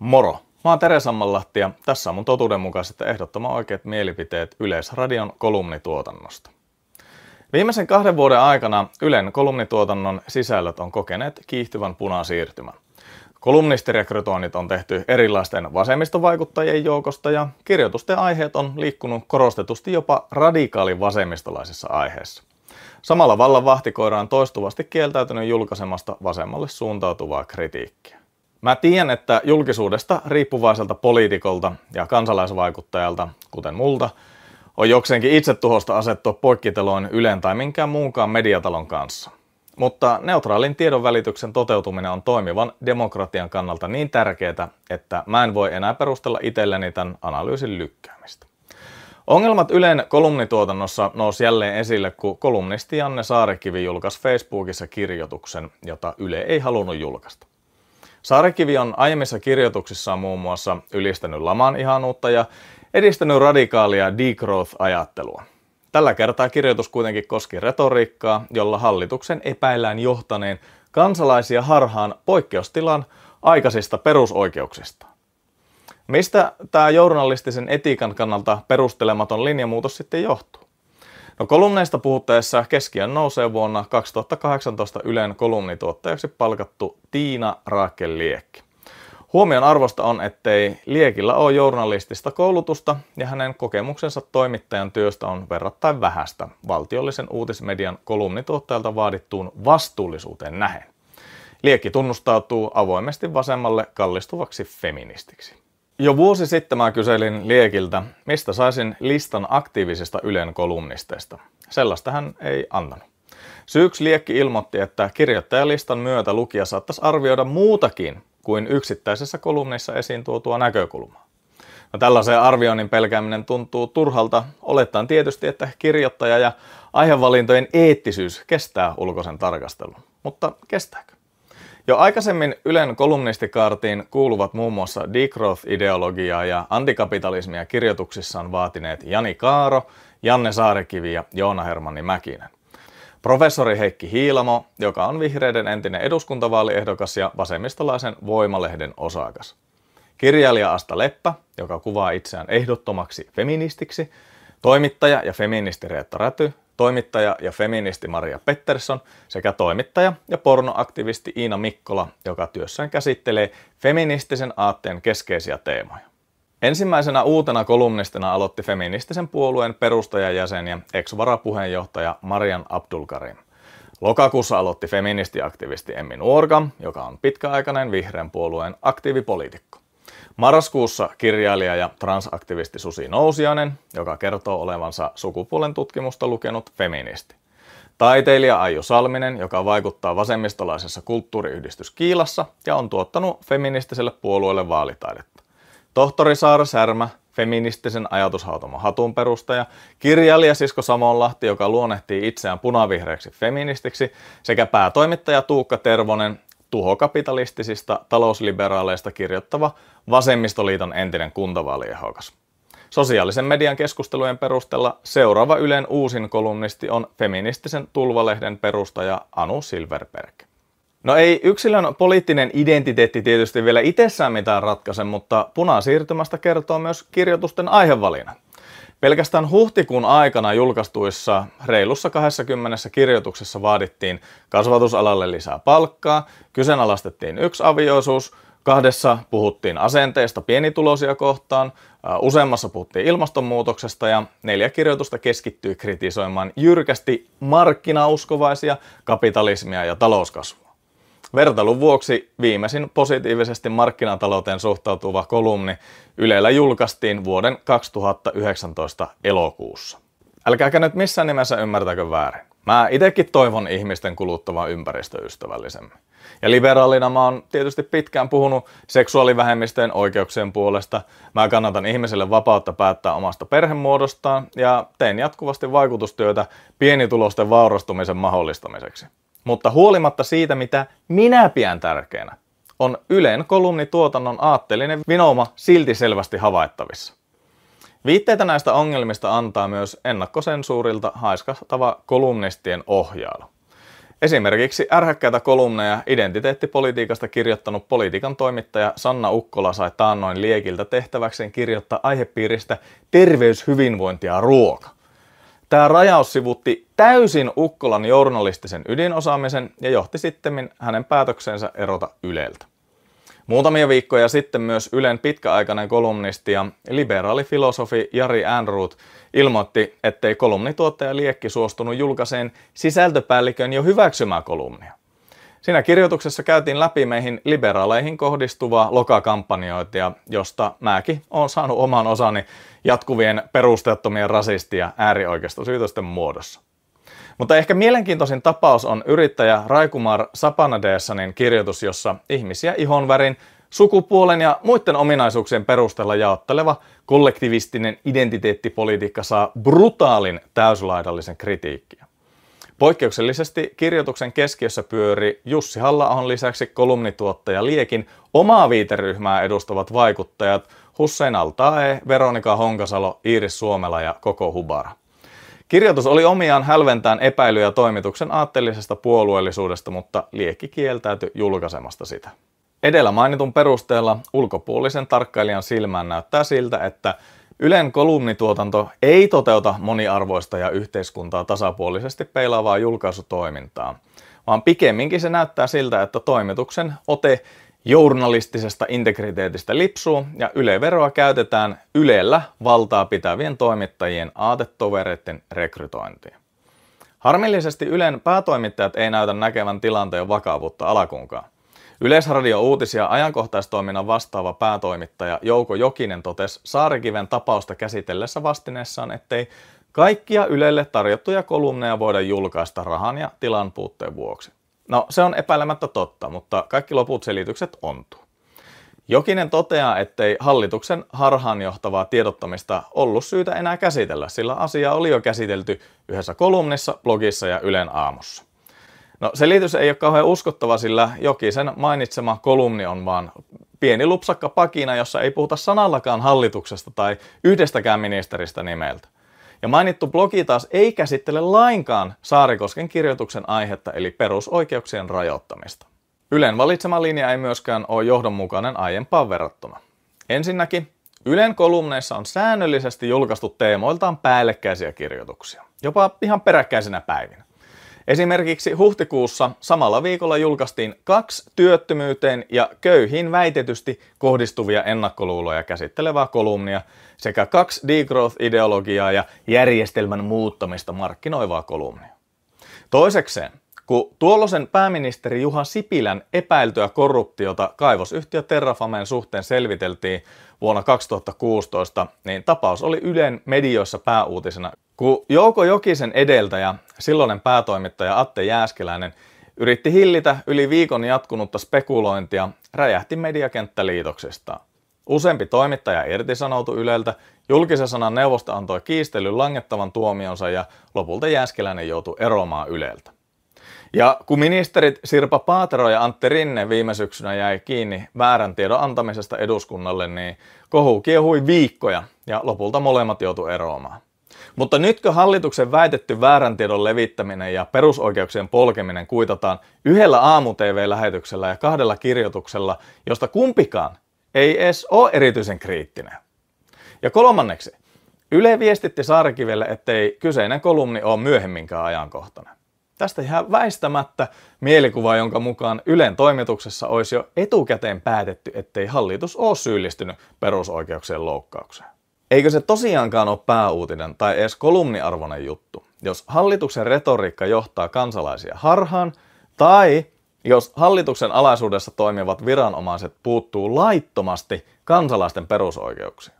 Moro! Mä oon Tere Sammanlahti ja tässä on mun totuudenmukaiset ja ehdottoman oikeat mielipiteet Yleisradion kolumnituotannosta. Viimeisen kahden vuoden aikana Ylen kolumnituotannon sisällöt on kokeneet kiihtyvän punasiirtymän. Kolumnistirekrytoinnit on tehty erilaisten vasemmistovaikuttajien joukosta ja kirjoitusten aiheet on liikkunut korostetusti jopa radikaalin vasemmistolaisissa aiheissa. Samalla vallan vahtikoira on toistuvasti kieltäytynyt julkaisemasta vasemmalle suuntautuvaa kritiikkiä. Mä tiedän, että julkisuudesta riippuvaiselta poliitikolta ja kansalaisvaikuttajalta, kuten multa, on jokseenkin itse tuhosta asettua poikkiteloin Ylen tai minkään muunkaan mediatalon kanssa. Mutta neutraalin tiedon välityksen toteutuminen on toimivan demokratian kannalta niin tärkeää, että mä en voi enää perustella itselleni tämän analyysin lykkäämistä. Ongelmat Ylen kolumnituotannossa nousi jälleen esille, kun kolumnisti Janne Saarekivi julkaisi Facebookissa kirjoituksen, jota Yle ei halunnut julkaista. Saarikivi on aiemmissa kirjoituksissaan muun muassa ylistänyt laman ihanuutta ja edistänyt radikaalia degrowth-ajattelua. Tällä kertaa kirjoitus kuitenkin koski retoriikkaa, jolla hallituksen epäillään johtaneen kansalaisia harhaan poikkeustilan aikaisista perusoikeuksista. Mistä tämä journalistisen etiikan kannalta perustelematon linjamuutos sitten johtuu? No kolumneista puhuttaessa keskiön nousee vuonna 2018 Ylen kolumnituottajaksi palkattu Tiina Raakel Liekki. Huomion arvosta on, ettei Liekillä ole journalistista koulutusta ja hänen kokemuksensa toimittajan työstä on verrattain vähäistä valtiollisen uutismedian kolumnituottajalta vaadittuun vastuullisuuteen nähen. Liekki tunnustautuu avoimesti vasemmalle kallistuvaksi feministiksi. Jo vuosi sitten mä kyselin Liekiltä, mistä saisin listan aktiivisista Ylen kolumnisteista. Sellaista hän ei antanut. Syyksi Liekki ilmoitti, että kirjoittajalistan myötä lukija saattaisi arvioida muutakin kuin yksittäisessä kolumnissa esiin tuotua näkökulmaa. No, tällaiseen arvioinnin pelkääminen tuntuu turhalta, olettaen tietysti, että kirjoittaja ja aihevalintojen eettisyys kestää ulkoisen tarkastelun. Mutta kestääkö? Jo aikaisemmin Ylen kolumnistikaartiin kuuluvat muun muassa degrowth-ideologiaa ja antikapitalismia kirjoituksissaan vaatineet Jani Kaaro, Janne Saarekivi ja Joona Hermanni Mäkinen. Professori Heikki Hiilamo, joka on vihreiden entinen eduskuntavaaliehdokas ja vasemmistolaisen voimalehden osaakas. Kirjailija Asta Leppä, joka kuvaa itseään ehdottomaksi feministiksi, toimittaja ja feministi Reetta Räty toimittaja ja feministi Maria Pettersson sekä toimittaja ja pornoaktivisti Iina Mikkola, joka työssään käsittelee feministisen aatteen keskeisiä teemoja. Ensimmäisenä uutena kolumnistina aloitti feministisen puolueen perustajajäsen ja ex-varapuheenjohtaja Marian Abdulkarim. Lokakuussa aloitti feministiaktivisti Emmi Nuorgam, joka on pitkäaikainen vihreän puolueen aktiivipoliitikko. Marraskuussa kirjailija ja transaktivisti Susi Nousianen, joka kertoo olevansa sukupuolen tutkimusta lukenut feministi. Taiteilija Aijo Salminen, joka vaikuttaa vasemmistolaisessa kulttuuriyhdistys Kiilassa ja on tuottanut feministiselle puolueelle vaalitaidetta. Tohtori Saara Särmä, feministisen ajatushautoman hatun perustaja, kirjailija Sisko Samonlahti, joka luonnehtii itseään punavihreäksi feministiksi, sekä päätoimittaja Tuukka Tervonen, tuhokapitalistisista talousliberaaleista kirjoittava Vasemmistoliiton entinen kuntavaaliehokas. Sosiaalisen median keskustelujen perusteella seuraava Ylen uusin kolumnisti on feministisen tulvalehden perustaja Anu Silverberg. No ei yksilön poliittinen identiteetti tietysti vielä itsessään mitään ratkaise, mutta punasiirtymästä kertoo myös kirjoitusten aihevalinnat. Pelkästään huhtikuun aikana julkaistuissa reilussa 20 kirjoituksessa vaadittiin kasvatusalalle lisää palkkaa, kyseenalaistettiin yksi avioisuus, Kahdessa puhuttiin asenteista pienituloisia kohtaan, useammassa puhuttiin ilmastonmuutoksesta ja neljä kirjoitusta keskittyi kritisoimaan jyrkästi markkinauskovaisia, kapitalismia ja talouskasvua. Vertailun vuoksi viimeisin positiivisesti markkinatalouteen suhtautuva kolumni Ylellä julkaistiin vuoden 2019 elokuussa. Älkääkä nyt missään nimessä ymmärtäkö väärin. Mä itekin toivon ihmisten kuluttavan ympäristöystävällisemmin. Ja liberaalina mä oon tietysti pitkään puhunut seksuaalivähemmistöjen oikeuksien puolesta. Mä kannatan ihmiselle vapautta päättää omasta perhemuodostaan ja teen jatkuvasti vaikutustyötä pienitulosten vaurastumisen mahdollistamiseksi. Mutta huolimatta siitä, mitä minä pidän tärkeänä, on Ylen kolumnituotannon aatteellinen vinouma silti selvästi havaittavissa. Viitteitä näistä ongelmista antaa myös ennakkosensuurilta haiskahtava kolumnistien ohjailu. Esimerkiksi ärhäkkäitä kolumneja identiteettipolitiikasta kirjoittanut politiikan toimittaja Sanna Ukkola sai taannoin liekiltä tehtäväkseen kirjoittaa aihepiiristä terveyshyvinvointia ruoka. Tämä rajaus sivutti täysin Ukkolan journalistisen ydinosaamisen ja johti sitten hänen päätöksensä erota Yleltä. Muutamia viikkoja sitten myös Ylen pitkäaikainen kolumnisti ja liberaalifilosofi Jari Änruut ilmoitti, ettei kolumnituottaja Liekki suostunut julkaiseen sisältöpäällikön jo hyväksymää kolumnia. Siinä kirjoituksessa käytiin läpi meihin liberaaleihin kohdistuvaa lokakampanjoita, josta mäkin olen saanut oman osani jatkuvien perusteettomien rasistia äärioikeistosyytösten muodossa. Mutta ehkä mielenkiintoisin tapaus on yrittäjä Raikumar Sapanadeessanin kirjoitus, jossa ihmisiä ihonvärin, sukupuolen ja muiden ominaisuuksien perusteella jaotteleva kollektivistinen identiteettipolitiikka saa brutaalin täyslaidallisen kritiikkiä. Poikkeuksellisesti kirjoituksen keskiössä pyöri Jussi halla on lisäksi kolumnituottaja Liekin omaa viiteryhmää edustavat vaikuttajat Hussein Altae, Veronika Honkasalo, Iiris Suomela ja Koko Hubara. Kirjoitus oli omiaan hälventään epäilyjä toimituksen aatteellisesta puolueellisuudesta, mutta Liekki kieltäytyi julkaisemasta sitä. Edellä mainitun perusteella ulkopuolisen tarkkailijan silmään näyttää siltä, että Ylen kolumnituotanto ei toteuta moniarvoista ja yhteiskuntaa tasapuolisesti peilaavaa julkaisutoimintaa, vaan pikemminkin se näyttää siltä, että toimituksen ote journalistisesta integriteetistä lipsuu ja yleveroa käytetään ylellä valtaa pitävien toimittajien aatetovereiden rekrytointiin. Harmillisesti Ylen päätoimittajat ei näytä näkevän tilanteen vakavuutta alakunkaan. Yleisradio Uutisia ajankohtaistoiminnan vastaava päätoimittaja Jouko Jokinen totesi Saarikiven tapausta käsitellessä vastineessaan, ettei kaikkia Ylelle tarjottuja kolumneja voida julkaista rahan ja tilan puutteen vuoksi. No, se on epäilemättä totta, mutta kaikki loput selitykset ontuu. Jokinen toteaa, ettei hallituksen harhaanjohtavaa tiedottamista ollut syytä enää käsitellä, sillä asia oli jo käsitelty yhdessä kolumnissa, blogissa ja Ylen aamussa. No selitys ei ole kauhean uskottava, sillä Jokisen mainitsema kolumni on vaan pieni lupsakka pakina, jossa ei puhuta sanallakaan hallituksesta tai yhdestäkään ministeristä nimeltä. Ja mainittu blogi taas ei käsittele lainkaan Saarikosken kirjoituksen aihetta eli perusoikeuksien rajoittamista. Ylen valitsema linja ei myöskään ole johdonmukainen aiempaan verrattuna. Ensinnäkin, Ylen kolumneissa on säännöllisesti julkaistu teemoiltaan päällekkäisiä kirjoituksia, jopa ihan peräkkäisinä päivinä. Esimerkiksi huhtikuussa samalla viikolla julkaistiin kaksi työttömyyteen ja köyhiin väitetysti kohdistuvia ennakkoluuloja käsittelevää kolumnia sekä kaksi degrowth-ideologiaa ja järjestelmän muuttamista markkinoivaa kolumnia. Toisekseen kun tuolloisen pääministeri Juha Sipilän epäiltyä korruptiota kaivosyhtiö Terrafamen suhteen selviteltiin vuonna 2016, niin tapaus oli Ylen medioissa pääuutisena. Kun Jouko Jokisen edeltäjä, silloinen päätoimittaja Atte Jääskeläinen, yritti hillitä yli viikon jatkunutta spekulointia, räjähti mediakenttä liitoksesta. Useampi toimittaja irtisanoutui Yleltä, julkisen sanan neuvosto antoi kiistelyn langettavan tuomionsa ja lopulta Jääskeläinen joutui eroamaan Yleltä. Ja kun ministerit Sirpa Paatero ja Antti Rinne viime syksynä jäi kiinni väärän tiedon antamisesta eduskunnalle, niin kohu kiehui viikkoja ja lopulta molemmat joutu eroamaan. Mutta nytkö hallituksen väitetty väärän tiedon levittäminen ja perusoikeuksien polkeminen kuitataan yhdellä aamu-tv-lähetyksellä ja kahdella kirjoituksella, josta kumpikaan ei edes ole erityisen kriittinen? Ja kolmanneksi, Yle viestitti Saarikivelle, ettei kyseinen kolumni ole myöhemminkään ajankohtainen. Tästä jää väistämättä mielikuva, jonka mukaan Ylen toimituksessa olisi jo etukäteen päätetty, ettei hallitus ole syyllistynyt perusoikeuksien loukkaukseen. Eikö se tosiaankaan ole pääuutinen tai edes kolumniarvoinen juttu, jos hallituksen retoriikka johtaa kansalaisia harhaan, tai jos hallituksen alaisuudessa toimivat viranomaiset puuttuu laittomasti kansalaisten perusoikeuksiin?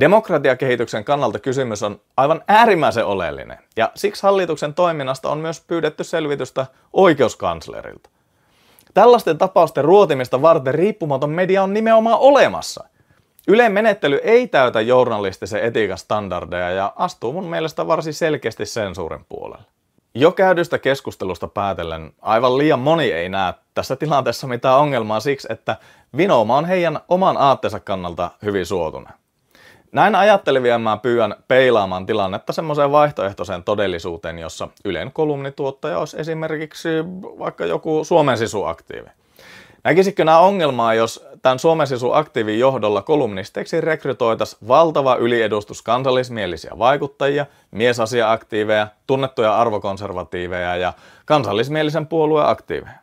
Demokratiakehityksen kannalta kysymys on aivan äärimmäisen oleellinen, ja siksi hallituksen toiminnasta on myös pyydetty selvitystä oikeuskanslerilta. Tällaisten tapausten ruotimista varten riippumaton media on nimenomaan olemassa. Ylen menettely ei täytä journalistisen etiikan standardeja ja astuu mun mielestä varsin selkeästi sensuurin puolelle. Jo käydystä keskustelusta päätellen aivan liian moni ei näe tässä tilanteessa mitään ongelmaa siksi, että vinooma on heidän oman aatteensa kannalta hyvin suotuneen. Näin ajattelevia mä pyydän peilaamaan tilannetta semmoiseen vaihtoehtoiseen todellisuuteen, jossa Ylen kolumnituottaja olisi esimerkiksi vaikka joku Suomen sisuaktiivi. Näkisikö nämä ongelmaa, jos tämän Suomen sisuaktiivin johdolla kolumnisteiksi rekrytoitas valtava yliedustus kansallismielisiä vaikuttajia, miesasiaaktiiveja, tunnettuja arvokonservatiiveja ja kansallismielisen puolueen aktiiveja?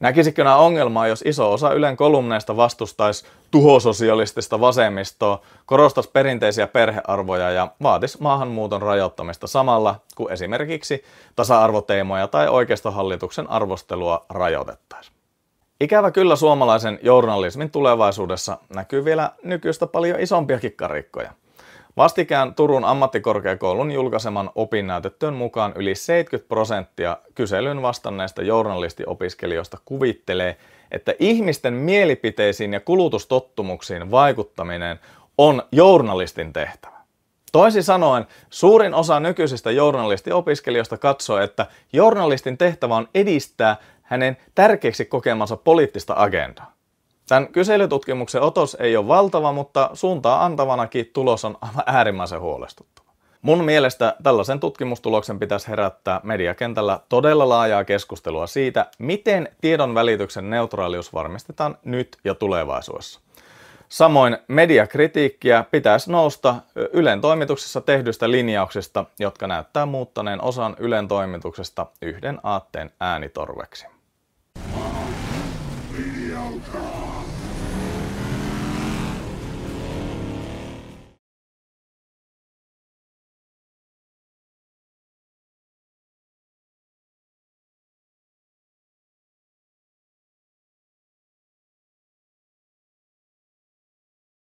Näkisikö nämä ongelmaa, jos iso osa Ylen kolumneista vastustaisi tuhososialistista vasemmistoa, korostaisi perinteisiä perhearvoja ja vaatisi maahanmuuton rajoittamista samalla, kun esimerkiksi tasa-arvoteemoja tai oikeistohallituksen arvostelua rajoitettaisiin? Ikävä kyllä suomalaisen journalismin tulevaisuudessa näkyy vielä nykyistä paljon isompiakin karikkoja – Vastikään Turun ammattikorkeakoulun julkaiseman opinnäytetyön mukaan yli 70 prosenttia kyselyyn vastanneista journalistiopiskelijoista kuvittelee, että ihmisten mielipiteisiin ja kulutustottumuksiin vaikuttaminen on journalistin tehtävä. Toisin sanoen, suurin osa nykyisistä journalistiopiskelijoista katsoo, että journalistin tehtävä on edistää hänen tärkeiksi kokemansa poliittista agendaa. Tämän kyselytutkimuksen otos ei ole valtava, mutta suuntaa antavanakin tulos on aivan äärimmäisen huolestuttava. Mun mielestä tällaisen tutkimustuloksen pitäisi herättää mediakentällä todella laajaa keskustelua siitä, miten tiedon välityksen neutraalius varmistetaan nyt ja tulevaisuudessa. Samoin mediakritiikkiä pitäisi nousta Ylen toimituksessa tehdyistä linjauksista, jotka näyttää muuttaneen osan Ylen toimituksesta yhden aatteen äänitorveksi. Media